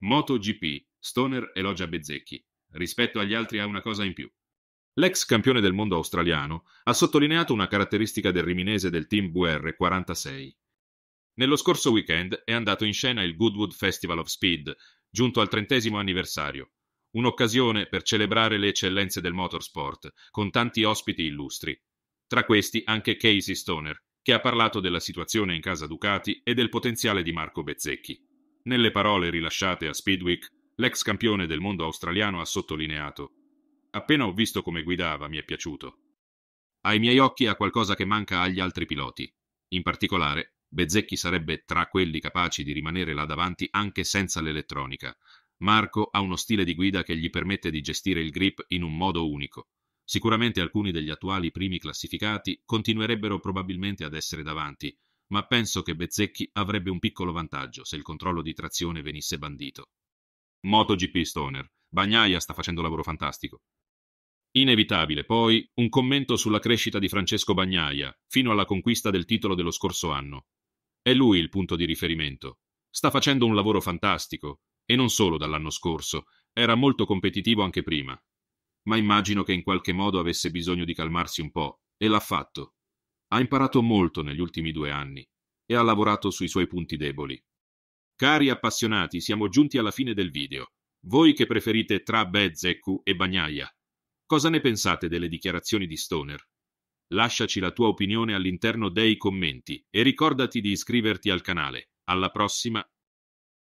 MotoGP, Stoner elogia Bezzecchi. Rispetto agli altri ha una cosa in più. L'ex campione del mondo australiano ha sottolineato una caratteristica del riminese del team VR46. Nello scorso weekend è andato in scena il Goodwood Festival of Speed, giunto al trentesimo anniversario. Un'occasione per celebrare le eccellenze del motorsport, con tanti ospiti illustri. Tra questi anche Casey Stoner, che ha parlato della situazione in casa Ducati e del potenziale di Marco Bezzecchi. Nelle parole rilasciate a Speedwick, l'ex campione del mondo australiano ha sottolineato Appena ho visto come guidava mi è piaciuto. Ai miei occhi ha qualcosa che manca agli altri piloti. In particolare, Bezzecchi sarebbe tra quelli capaci di rimanere là davanti anche senza l'elettronica. Marco ha uno stile di guida che gli permette di gestire il grip in un modo unico. Sicuramente alcuni degli attuali primi classificati continuerebbero probabilmente ad essere davanti, ma penso che Bezzecchi avrebbe un piccolo vantaggio se il controllo di trazione venisse bandito. MotoGP Stoner, Bagnaia sta facendo lavoro fantastico. Inevitabile poi un commento sulla crescita di Francesco Bagnaia fino alla conquista del titolo dello scorso anno. È lui il punto di riferimento. Sta facendo un lavoro fantastico, e non solo dall'anno scorso, era molto competitivo anche prima. Ma immagino che in qualche modo avesse bisogno di calmarsi un po', e l'ha fatto. Ha imparato molto negli ultimi due anni e ha lavorato sui suoi punti deboli. Cari appassionati, siamo giunti alla fine del video. Voi che preferite tra Bezeku e Bagnaia, cosa ne pensate delle dichiarazioni di Stoner? Lasciaci la tua opinione all'interno dei commenti e ricordati di iscriverti al canale. Alla prossima